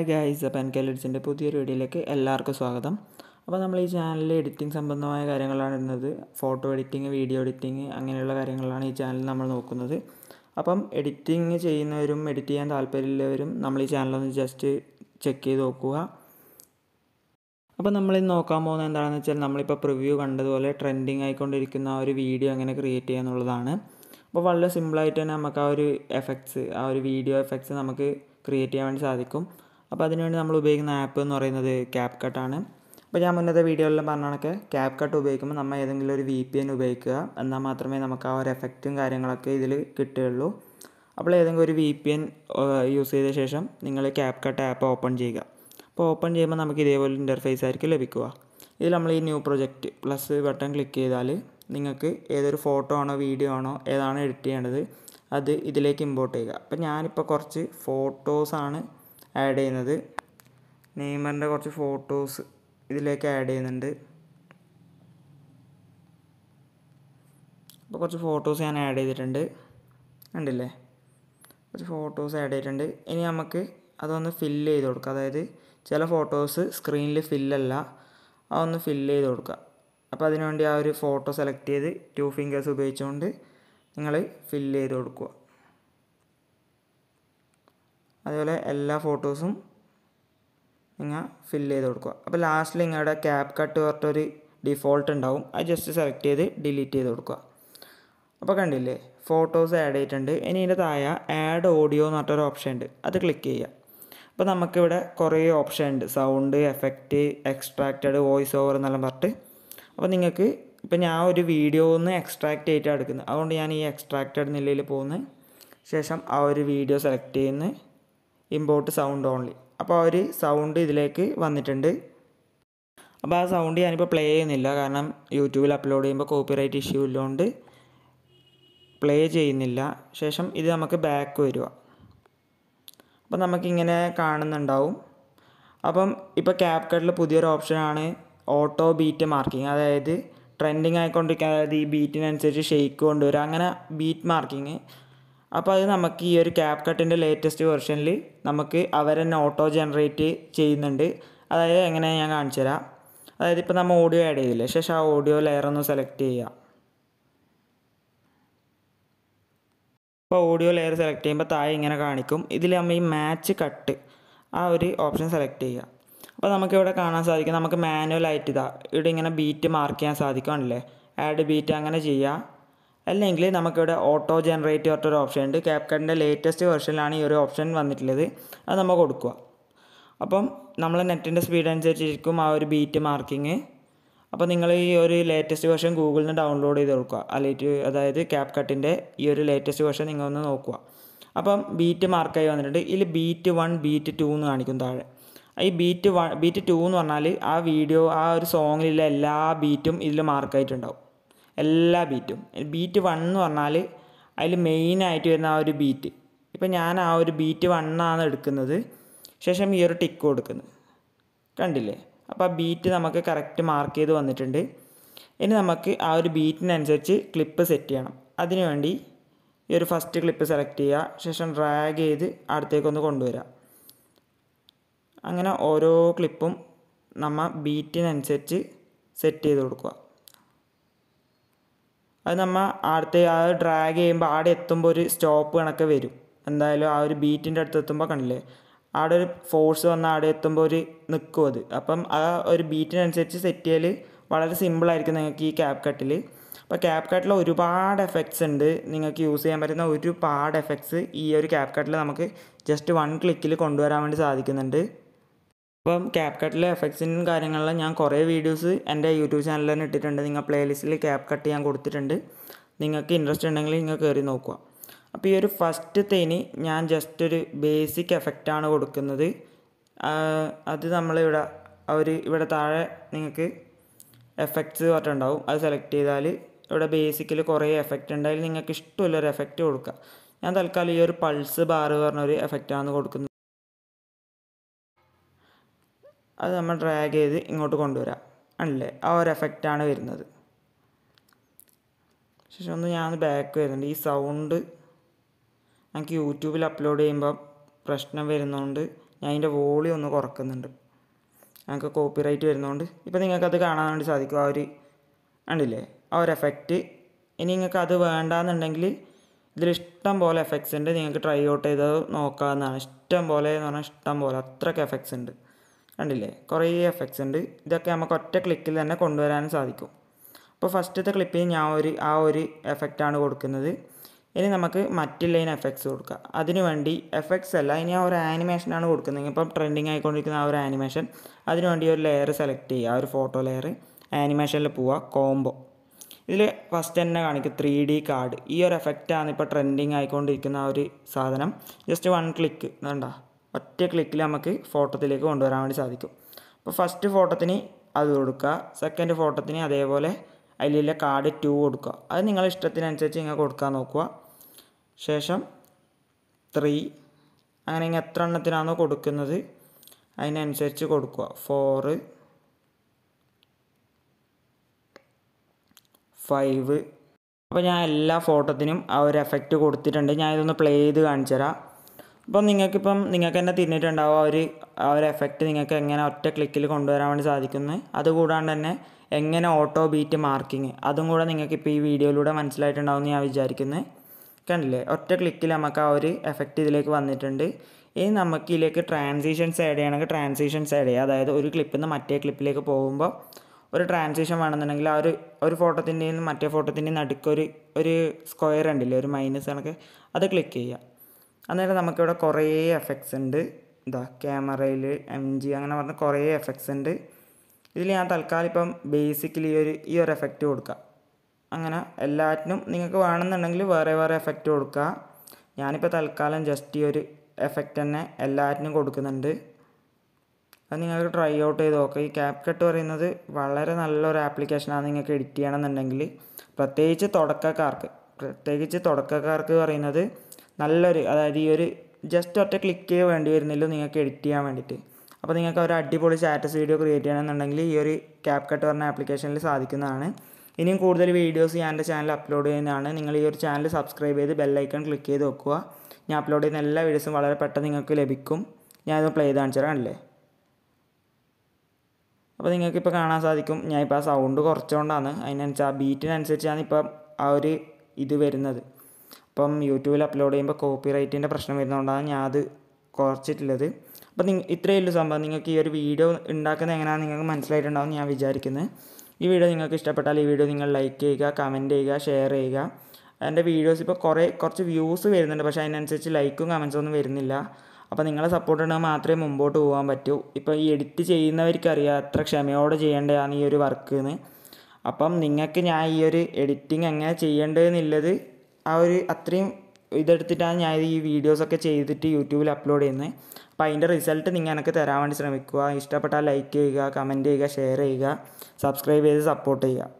high guys അപ്പോൾ എനിക്ക് എലിറ്റ്സിൻ്റെ പുതിയൊരു വീഡിയോയിലേക്ക് എല്ലാവർക്കും സ്വാഗതം അപ്പോൾ നമ്മൾ ഈ ചാനലിൽ എഡിറ്റിംഗ് സംബന്ധമായ കാര്യങ്ങളാണ് ഇടുന്നത് ഫോട്ടോ എഡിറ്റിംഗ് വീഡിയോ എഡിറ്റിംഗ് അങ്ങനെയുള്ള കാര്യങ്ങളാണ് ഈ ചാനൽ നമ്മൾ നോക്കുന്നത് അപ്പം എഡിറ്റിംഗ് ചെയ്യുന്നവരും എഡിറ്റ് ചെയ്യാൻ താല്പര്യമുള്ളവരും നമ്മൾ ഈ ചാനലൊന്ന് ജസ്റ്റ് ചെക്ക് ചെയ്ത് നോക്കുക അപ്പോൾ നമ്മൾ ഇന്ന് നോക്കാൻ പോകുന്നത് എന്താണെന്ന് വെച്ചാൽ നമ്മളിപ്പോൾ പ്രിവ്യൂ കണ്ടതുപോലെ ട്രെൻഡിങ് ആയിക്കൊണ്ടിരിക്കുന്ന ആ ഒരു വീഡിയോ എങ്ങനെ ക്രിയേറ്റ് ചെയ്യാന്നുള്ളതാണ് അപ്പോൾ വളരെ സിമ്പിളായിട്ട് തന്നെ നമുക്ക് ആ ഒരു എഫക്ട്സ് ആ ഒരു വീഡിയോ എഫക്ട്സ് നമുക്ക് ക്രിയേറ്റ് ചെയ്യാൻ വേണ്ടി സാധിക്കും അപ്പോൾ അതിനുവേണ്ടി നമ്മൾ ഉപയോഗിക്കുന്ന ആപ്പ് എന്ന് പറയുന്നത് ക്യാപ് കട്ടാണ് അപ്പോൾ ഞാൻ മുന്നത്തെ വീഡിയോയിലെല്ലാം പറഞ്ഞ കണക്ക് ക്യാപ് കട്ട് ഉപയോഗിക്കുമ്പോൾ നമ്മൾ ഏതെങ്കിലും ഒരു വി പി എൻ ഉപയോഗിക്കുക എന്നാൽ മാത്രമേ നമുക്ക് ആ ഒരു എഫക്റ്റും കാര്യങ്ങളൊക്കെ ഇതിൽ കിട്ടുകയുള്ളൂ അപ്പോൾ ഏതെങ്കിലും ഒരു വി പി എൻ യൂസ് ചെയ്ത ശേഷം നിങ്ങൾ ക്യാപ് കട്ട് ആപ്പ് ഓപ്പൺ ചെയ്യുക അപ്പോൾ ഓപ്പൺ ചെയ്യുമ്പോൾ നമുക്ക് ഇതേപോലെ ഇൻ്റർഫേസ് ആയിരിക്കും ലഭിക്കുക ഇതിൽ നമ്മൾ ഈ new project plus button click ചെയ്താൽ നിങ്ങൾക്ക് ഏതൊരു ഫോട്ടോ ആണോ വീഡിയോ ആണോ ഏതാണ് എഡിറ്റ് ചെയ്യേണ്ടത് അത് ഇതിലേക്ക് ഇമ്പോർട്ട് ചെയ്യുക അപ്പോൾ ഞാനിപ്പോൾ കുറച്ച് ഫോട്ടോസാണ് ആഡ് ചെയ്യുന്നത് നെയ്മറിൻ്റെ കുറച്ച് ഫോട്ടോസ് ഇതിലേക്ക് ആഡ് ചെയ്യുന്നുണ്ട് അപ്പോൾ കുറച്ച് ഫോട്ടോസ് ഞാൻ ആഡ് ചെയ്തിട്ടുണ്ട് കണ്ടില്ലേ കുറച്ച് ഫോട്ടോസ് ആഡ് ചെയ്തിട്ടുണ്ട് ഇനി നമുക്ക് അതൊന്ന് ഫില്ല് ചെയ്ത് കൊടുക്കുക അതായത് ചില ഫോട്ടോസ് സ്ക്രീനിൽ ഫില്ലല്ല അതൊന്ന് ഫില്ല് ചെയ്ത് കൊടുക്കുക അപ്പോൾ അതിനുവേണ്ടി ആ ഒരു ഫോട്ടോ സെലക്ട് ചെയ്ത് ടു ഫിംഗേഴ്സ് ഉപയോഗിച്ചുകൊണ്ട് നിങ്ങൾ ഫില്ല് ചെയ്ത് കൊടുക്കുക അതുപോലെ എല്ലാ ഫോട്ടോസും നിങ്ങൾ ഫില്ല് ചെയ്ത് കൊടുക്കുക അപ്പോൾ ലാസ്റ്റിൽ നിങ്ങളുടെ ക്യാപ് കട്ട് പറഞ്ഞിട്ടൊരു ഡിഫോൾട്ട് ഉണ്ടാവും അത് ജസ്റ്റ് സെലക്ട് ചെയ്ത് ഡിലീറ്റ് ചെയ്ത് കൊടുക്കുക അപ്പോൾ കണ്ടില്ലേ ഫോട്ടോസ് ആഡ് ചെയ്തിട്ടുണ്ട് ഇനി ഇതിൻ്റെ താഴെ ആഡ് ഓഡിയോ എന്ന് പറഞ്ഞൊരു ഓപ്ഷൻ ഉണ്ട് അത് ക്ലിക്ക് ചെയ്യുക അപ്പോൾ നമുക്കിവിടെ കുറേ ഓപ്ഷൻ ഉണ്ട് sound effect extracted voice over എന്നെല്ലാം പറഞ്ഞിട്ട് അപ്പോൾ നിങ്ങൾക്ക് ഇപ്പോൾ ഞാൻ ഒരു വീഡിയോ ഒന്ന് എക്സ്ട്രാക്ട് ചെയ്തിട്ടാണ് എടുക്കുന്നത് അതുകൊണ്ട് ഞാൻ ഈ എക്സ്ട്രാക്റ്റഡ് നിലയിൽ പോകുന്നത് ശേഷം ആ ഒരു വീഡിയോ സെലക്ട് ചെയ്യുന്നത് ഇമ്പോർട്ട് സൗണ്ട് ഓൺലി അപ്പോൾ ആ ഒരു സൗണ്ട് ഇതിലേക്ക് വന്നിട്ടുണ്ട് അപ്പോൾ ആ സൗണ്ട് ഞാനിപ്പോൾ പ്ലേ ചെയ്യുന്നില്ല കാരണം യൂട്യൂബിൽ അപ്ലോഡ് ചെയ്യുമ്പോൾ കോപ്പിറൈറ്റ് ഇഷ്യൂ ഇല്ലാണ്ട് പ്ലേ ചെയ്യുന്നില്ല ശേഷം ഇത് നമുക്ക് ബാക്ക് വരിക അപ്പോൾ നമുക്കിങ്ങനെ കാണുന്നുണ്ടാവും അപ്പം ഇപ്പോൾ ക്യാപ് കട്ടിൽ പുതിയൊരു ഓപ്ഷനാണ് ഓട്ടോ ബീറ്റ് മാർക്കിംഗ് അതായത് ട്രെൻഡിങ് ആയിക്കൊണ്ടിരിക്കുക അതായത് ഈ ബീറ്റിനനുസരിച്ച് ഷെയ്ക്ക് കൊണ്ടുവരിക അങ്ങനെ ബീറ്റ് മാർക്കിങ് അപ്പോൾ അത് നമുക്ക് ഈ ഒരു ക്യാപ് കട്ടിൻ്റെ ലേറ്റസ്റ്റ് വെർഷനിൽ നമുക്ക് അവർ തന്നെ ഓട്ടോ ജനറേറ്റ് ചെയ്യുന്നുണ്ട് അതായത് എങ്ങനെ ഞാൻ കാണിച്ചു തരാം അതായത് ഇപ്പോൾ നമ്മൾ ഓഡിയോ ആഡ് ചെയ്തില്ലേ ശേഷം ആ ഓഡിയോ ലെയർ ഒന്ന് സെലക്ട് ചെയ്യുക ഇപ്പോൾ ഓഡിയോ ലെയർ സെലക്ട് ചെയ്യുമ്പോൾ താഴെ ഇങ്ങനെ കാണിക്കും ഇതിൽ നമ്മൾ ഈ മാച്ച് കട്ട് ആ ഒരു ഓപ്ഷൻ സെലക്ട് ചെയ്യുക അപ്പോൾ നമുക്കിവിടെ കാണാൻ സാധിക്കും നമുക്ക് മാനുവലായിട്ട് ഇതാ ഇവിടെ ഇങ്ങനെ ബീറ്റ് മാർക്ക് ചെയ്യാൻ സാധിക്കുമല്ലേ ആഡ് ബീറ്റ് അങ്ങനെ ചെയ്യുക അല്ലെങ്കിൽ നമുക്കിവിടെ ഓട്ടോ ജനറേറ്റ് പറഞ്ഞൊരു ഓപ്ഷൻ ഉണ്ട് ക്യാപ്കട്ടിൻ്റെ ലേറ്റസ്റ്റ് വേർഷനിലാണ് ഈ ഒരു ഓപ്ഷൻ വന്നിട്ടുള്ളത് അത് നമ്മൾ കൊടുക്കുക അപ്പം നമ്മൾ നെറ്റിൻ്റെ സ്പീഡ് അനുസരിച്ചിരിക്കും ആ ഒരു ബീറ്റ് മാർക്കിങ് അപ്പോൾ നിങ്ങൾ ഈ ഒരു ലേറ്റസ്റ്റ് വേർഷൻ ഗൂഗിളിൽ നിന്ന് ഡൗൺലോഡ് ചെയ്ത് കൊടുക്കുക അല്ലെങ്കിൽ അതായത് ക്യാപ് ഈ ഒരു ലേറ്റസ്റ്റ് വേർഷൻ നിങ്ങൾ ഒന്ന് നോക്കുക അപ്പം ബീറ്റ് മാർക്കായി വന്നിട്ടുണ്ട് ഇതിൽ ബീറ്റ് വൺ ബീറ്റ് ടു എന്ന് കാണിക്കും താഴെ ഈ ബീറ്റ് വൺ ബീറ്റ് ടു എന്ന് പറഞ്ഞാൽ ആ വീഡിയോ ആ ഒരു സോങ്ങിലുള്ള എല്ലാ ബീറ്റും ഇതിൽ മാർക്കായിട്ടുണ്ടാവും എല്ലാ ബീറ്റും ബീറ്റ് വൺ എന്ന് പറഞ്ഞാൽ അതിൽ മെയിനായിട്ട് വരുന്ന ആ ഒരു ബീറ്റ് ഇപ്പം ഞാൻ ആ ഒരു ബീറ്റ് ആണ് എടുക്കുന്നത് ശേഷം ഈ ഒരു ടിക്ക് കൊടുക്കുന്നത് കണ്ടില്ലേ അപ്പോൾ ആ ബീറ്റ് നമുക്ക് കറക്റ്റ് മാർക്ക് ചെയ്ത് വന്നിട്ടുണ്ട് ഇനി നമുക്ക് ആ ഒരു ബീറ്റിനനുസരിച്ച് ക്ലിപ്പ് സെറ്റ് ചെയ്യണം അതിനുവേണ്ടി ഈ ഒരു ഫസ്റ്റ് ക്ലിപ്പ് സെലക്ട് ചെയ്യുക ശേഷം ഡ്രാഗ് ചെയ്ത് അടുത്തേക്കൊന്ന് കൊണ്ടുവരിക അങ്ങനെ ഓരോ ക്ലിപ്പും നമ്മൾ ബീറ്റിനനുസരിച്ച് സെറ്റ് ചെയ്ത് കൊടുക്കുക അത് നമ്മൾ അടുത്ത അത് ഡ്രാഗ് ചെയ്യുമ്പോൾ ആടെ എത്തുമ്പോൾ ഒരു സ്റ്റോപ്പ് കണക്ക് വരും എന്തായാലും ആ ഒരു ബീറ്റിൻ്റെ അടുത്ത് എത്തുമ്പോൾ കണ്ടില്ലേ ആടെ ഒരു ഫോഴ്സ് വന്ന് ആടെ എത്തുമ്പോൾ ഒരു നിൽക്കും അത് അപ്പം ആ ഒരു ബീറ്റിനനുസരിച്ച് സെറ്റ് ചെയ്യൽ വളരെ സിമ്പിളായിരിക്കും നിങ്ങൾക്ക് ഈ ക്യാപ് കട്ടിൽ അപ്പോൾ ക്യാപ് കട്ടിൽ ഒരുപാട് എഫക്ട്സ് ഉണ്ട് നിങ്ങൾക്ക് യൂസ് ചെയ്യാൻ പറ്റുന്ന ഒരുപാട് എഫക്ട്സ് ഈ ഒരു ക്യാപ് കട്ടിൽ നമുക്ക് ജസ്റ്റ് വൺ ക്ലിക്കിൽ കൊണ്ടുവരാൻ വേണ്ടി സാധിക്കുന്നുണ്ട് ഇപ്പം ക്യാപ് കട്ടിലെ എഫക്ട്സിനും കാര്യങ്ങളിലും ഞാൻ കുറേ വീഡിയോസ് എൻ്റെ യൂട്യൂബ് ചാനലിൽ തന്നെ ഇട്ടിട്ടുണ്ട് നിങ്ങൾ പ്ലേലിസ്റ്റിൽ ക്യാപ് കട്ട് ഞാൻ കൊടുത്തിട്ടുണ്ട് നിങ്ങൾക്ക് ഇൻട്രസ്റ്റ് ഉണ്ടെങ്കിൽ നിങ്ങൾ കയറി നോക്കുക അപ്പോൾ ഈ ഒരു തേനി ഞാൻ ജസ്റ്റ് ഒരു ബേസിക് എഫക്റ്റാണ് കൊടുക്കുന്നത് അത് നമ്മളിവിടെ ഒരു ഇവിടെ താഴെ നിങ്ങൾക്ക് എഫക്ട്സ് പറഞ്ഞിട്ടുണ്ടാവും അത് സെലക്ട് ചെയ്താൽ ഇവിടെ ബേസിക്കലി കുറേ എഫക്റ്റ് ഉണ്ടായാലും നിങ്ങൾക്ക് ഇഷ്ടമുള്ളൊരു എഫക്റ്റ് കൊടുക്കുക ഞാൻ തൽക്കാലം ഈ ഒരു പൾസ് ബാർ പറഞ്ഞൊരു എഫക്റ്റാണ് കൊടുക്കുന്നത് അത് നമ്മൾ ഡ്രാഗ് ചെയ്ത് ഇങ്ങോട്ട് കൊണ്ടുവരാം ആണല്ലേ ആ ഒരു എഫക്റ്റാണ് വരുന്നത് ശേഷം ഒന്ന് ഞാൻ ബാക്ക് വരുന്നുണ്ട് ഈ സൗണ്ട് എനിക്ക് യൂട്യൂബിൽ അപ്ലോഡ് ചെയ്യുമ്പോൾ പ്രശ്നം വരുന്നതുകൊണ്ട് ഞാൻ അതിൻ്റെ വോളിയം ഒന്ന് കുറക്കുന്നുണ്ട് ഞങ്ങൾക്ക് കോപ്പിറൈറ്റ് വരുന്നതുകൊണ്ട് ഇപ്പോൾ നിങ്ങൾക്കത് കാണാൻ വേണ്ടി സാധിക്കും ആ ഒരു ഉണ്ടില്ലേ ആ ഒരു എഫക്റ്റ് ഇനി നിങ്ങൾക്ക് അത് വേണ്ടാന്നുണ്ടെങ്കിൽ ഇതിലിഷ്ടം പോലെ എഫക്ട്സ് ഉണ്ട് നിങ്ങൾക്ക് ട്രൈ ഔട്ട് ചെയ്ത് നോക്കാവുന്നതാണ് ഇഷ്ടം പോലെ എന്ന് പറഞ്ഞാൽ ഇഷ്ടം പോലെ അത്രയ്ക്ക് എഫക്ട്സ് ഉണ്ട് കണ്ടില്ലേ കുറേ എഫക്ട്സ് ഉണ്ട് ഇതൊക്കെ നമുക്ക് ഒറ്റ ക്ലിക്കിൽ തന്നെ കൊണ്ടുവരാൻ സാധിക്കും അപ്പോൾ ഫസ്റ്റത്തെ ക്ലിപ്പിൽ ഞാൻ ഒരു ആ ഒരു എഫക്റ്റാണ് കൊടുക്കുന്നത് ഇനി നമുക്ക് ലൈൻ എഫക്ട്സ് കൊടുക്കുക അതിനുവേണ്ടി എഫക്ട്സ് അല്ല ഇനി ആ ഒരു ആനിമേഷനാണ് കൊടുക്കുന്നത് ഇപ്പം ട്രെൻഡിങ് ആയിക്കൊണ്ടിരിക്കുന്ന ആ ഒരു ആനിമേഷൻ അതിനുവേണ്ടി ഒരു ലെയർ സെലക്ട് ചെയ്യുക ആ ഒരു ഫോട്ടോ ലെയർ ആനിമേഷനിൽ പോവുക കോംബോ ഇതിൽ ഫസ്റ്റ് തന്നെ കാണിക്കും ത്രീ ഡി കാർഡ് ഈ ഒരു എഫക്റ്റാണ് ഇപ്പോൾ ട്രെൻഡിങ് ആയിക്കൊണ്ടിരിക്കുന്ന ആ ഒരു സാധനം ജസ്റ്റ് വൺ ക്ലിക്ക് വേണ്ട ഒറ്റ ക്ലിക്കിൽ നമുക്ക് ഫോട്ടോത്തിലേക്ക് കൊണ്ടുവരാൻ വേണ്ടി സാധിക്കും അപ്പോൾ ഫസ്റ്റ് ഫോട്ടോത്തിന് അത് കൊടുക്കുക സെക്കൻഡ് ഫോട്ടോത്തിന് അതേപോലെ അതിലുള്ള കാർഡ് ടു കൊടുക്കുക അത് നിങ്ങളെ ഇഷ്ടത്തിനനുസരിച്ച് ഇങ്ങനെ കൊടുക്കാൻ നോക്കുക ശേഷം ത്രീ അങ്ങനെ ഇങ്ങനെ എത്ര എണ്ണത്തിനാണോ കൊടുക്കുന്നത് അതിനനുസരിച്ച് കൊടുക്കുക ഫോറ് ഫൈവ് അപ്പോൾ ഞാൻ എല്ലാ ഫോട്ടോത്തിനും ആ ഒരു എഫക്റ്റ് കൊടുത്തിട്ടുണ്ട് ഞാൻ ഇതൊന്ന് പ്ലേ ചെയ്ത് കാണിച്ചു തരാം ഇപ്പം നിങ്ങൾക്കിപ്പം നിങ്ങൾക്ക് തന്നെ തിരിഞ്ഞിട്ടുണ്ടാവും അവർ ആ ഒരു എഫക്റ്റ് നിങ്ങൾക്ക് എങ്ങനെ ഒറ്റ ക്ലിക്കിൽ കൊണ്ടുവരാൻ വേണ്ടി സാധിക്കുന്നത് അതുകൂടാണ്ട് തന്നെ എങ്ങനെ ഓട്ടോ ബീറ്റ് മാർക്കിങ് അതും കൂടെ നിങ്ങൾക്ക് ഇപ്പോൾ ഈ വീഡിയോയിലൂടെ മനസ്സിലായിട്ടുണ്ടാവും എന്ന് ഞാൻ വിചാരിക്കുന്നത് കണ്ടില്ലേ ഒറ്റ ക്ലിക്കിൽ നമുക്ക് ആ ഒരു എഫക്റ്റ് ഇതിലേക്ക് വന്നിട്ടുണ്ട് ഇനി നമുക്ക് ഇതിലേക്ക് ട്രാൻസിഷൻസ് ആഡ് ചെയ്യണമെങ്കിൽ ട്രാൻസിഷൻസ് ആഡ് ചെയ്യുക അതായത് ഒരു ക്ലിപ്പിൽ നിന്ന് മറ്റേ ക്ലിപ്പിലേക്ക് പോകുമ്പോൾ ഒരു ട്രാൻസിഷൻ വേണമെന്നുണ്ടെങ്കിൽ ആ ഒരു ഒരു ഫോട്ടോത്തിൻ്റെയും മറ്റേ ഫോട്ടോത്തിൻ്റെയും നടുക്കൊരു ഒരു സ്ക്വയർ ഉണ്ടല്ലേ ഒരു മൈനസ് കണക്ക് അത് ക്ലിക്ക് ചെയ്യുക അന്നേരം നമുക്കിവിടെ കുറേ എഫക്ട്സ് ഉണ്ട് ഇതാ ക്യാമറയിൽ എം ജി അങ്ങനെ പറഞ്ഞ കുറേ എഫക്ട്സ് ഉണ്ട് ഇതിൽ ഞാൻ തൽക്കാലം ഇപ്പം ബേസിക്കലി ഒരു ഈ ഒരു എഫക്റ്റ് കൊടുക്കുക അങ്ങനെ എല്ലാറ്റിനും നിങ്ങൾക്ക് വേണമെന്നുണ്ടെങ്കിൽ വേറെ വേറെ എഫക്റ്റ് കൊടുക്കുക ഞാനിപ്പോൾ തൽക്കാലം ജസ്റ്റ് ഈ ഒരു എഫക്റ്റ് തന്നെ എല്ലാറ്റിനും കൊടുക്കുന്നുണ്ട് അത് നിങ്ങൾക്ക് ട്രൈ ഔട്ട് ചെയ്ത് നോക്കുക ഈ ക്യാപ് കട്ട് പറയുന്നത് വളരെ നല്ലൊരു ആപ്ലിക്കേഷനാണ് നിങ്ങൾക്ക് എഡിറ്റ് ചെയ്യണമെന്നുണ്ടെങ്കിൽ പ്രത്യേകിച്ച് തുടക്കക്കാർക്ക് പ്രത്യേകിച്ച് തുടക്കക്കാർക്ക് പറയുന്നത് നല്ലൊരു അതായത് ഈ ഒരു ജസ്റ്റ് ഒറ്റ ക്ലിക്ക് വേണ്ടി വരുന്നില്ല നിങ്ങൾക്ക് എഡിറ്റ് ചെയ്യാൻ വേണ്ടിയിട്ട് അപ്പോൾ നിങ്ങൾക്ക് ഒരു അടിപൊളി സ്റ്റാറ്റസ് വീഡിയോ ക്രിയേറ്റ് ചെയ്യണമെന്നുണ്ടെങ്കിൽ ഈ ഒരു ക്യാപ് കട്ട് പറഞ്ഞ ആപ്ലിക്കേഷനിൽ സാധിക്കുന്നതാണ് ഇനിയും കൂടുതൽ വീഡിയോസ് ഞാൻ എൻ്റെ ചാനൽ അപ്ലോഡ് ചെയ്യുന്നതാണ് നിങ്ങൾ ഈ ഒരു ചാനൽ സബ്സ്ക്രൈബ് ചെയ്ത് ബെല്ലൈക്കൺ ക്ലിക്ക് ചെയ്ത് വെക്കുക ഞാൻ അപ്ലോഡ് ചെയ്യുന്ന എല്ലാ വീഡിയോസും വളരെ പെട്ടെന്ന് നിങ്ങൾക്ക് ലഭിക്കും ഞാനിത് പ്ലേ ചെയ്ത് കാണിച്ചു അപ്പോൾ നിങ്ങൾക്കിപ്പോൾ കാണാൻ സാധിക്കും ഞാനിപ്പോൾ ആ സൗണ്ട് കുറച്ചുകൊണ്ടാണ് അതിനനുസരിച്ച് ആ ബീറ്റിനനുസരിച്ചാണ് ഇപ്പം ആ ഒരു ഇത് വരുന്നത് അപ്പം യൂട്യൂബിൽ അപ്ലോഡ് ചെയ്യുമ്പോൾ കോപ്പി റൈറ്റിൻ്റെ പ്രശ്നം വരുന്നതുകൊണ്ടാണ് ഞാൻ അത് കുറച്ചിട്ടുള്ളത് അപ്പം നിങ്ങൾ ഇത്രയേ ഉള്ളൂ സംഭവം നിങ്ങൾക്ക് ഈ ഒരു വീഡിയോ ഉണ്ടാക്കുന്നത് എങ്ങനെയാണ് നിങ്ങൾക്ക് മനസ്സിലായിട്ടുണ്ടാവും ഞാൻ വിചാരിക്കുന്നത് ഈ വീഡിയോ നിങ്ങൾക്ക് ഇഷ്ടപ്പെട്ടാൽ ഈ വീഡിയോ നിങ്ങൾ ലൈക്ക് ചെയ്യുക കമൻറ്റ് ചെയ്യുക ഷെയർ ചെയ്യുക എൻ്റെ വീഡിയോസ് ഇപ്പോൾ കുറേ കുറച്ച് വ്യൂസ് വരുന്നുണ്ട് പക്ഷേ അതിനനുസരിച്ച് ലൈക്കും കമൻസും ഒന്നും വരുന്നില്ല അപ്പോൾ നിങ്ങളെ സപ്പോർട്ട് ഉണ്ടെങ്കിൽ മാത്രമേ മുമ്പോട്ട് പോകാൻ പറ്റൂ ഇപ്പോൾ ഈ എഡിറ്റ് അറിയാം അത്ര ക്ഷമയോടെ ചെയ്യേണ്ടതാണ് ഈ ഒരു വർക്ക് എന്ന് അപ്പം നിങ്ങൾക്ക് ഞാൻ ഈ ഒരു എഡിറ്റിംഗ് എങ്ങനെ ചെയ്യേണ്ടതെന്നുള്ളത് ആ ഒരു അത്രയും ഇതെടുത്തിട്ടാണ് ഞാൻ ഈ വീഡിയോസൊക്കെ ചെയ്തിട്ട് യൂട്യൂബിൽ അപ്ലോഡ് ചെയ്യുന്നത് അപ്പോൾ അതിൻ്റെ റിസൾട്ട് നിങ്ങൾ എനിക്ക് തരാൻ വേണ്ടി ശ്രമിക്കുക ഇഷ്ടപ്പെട്ടാൽ ലൈക്ക് ചെയ്യുക കമൻറ്റ് ചെയ്യുക ഷെയർ ചെയ്യുക സബ്സ്ക്രൈബ് ചെയ്ത് സപ്പോർട്ട് ചെയ്യുക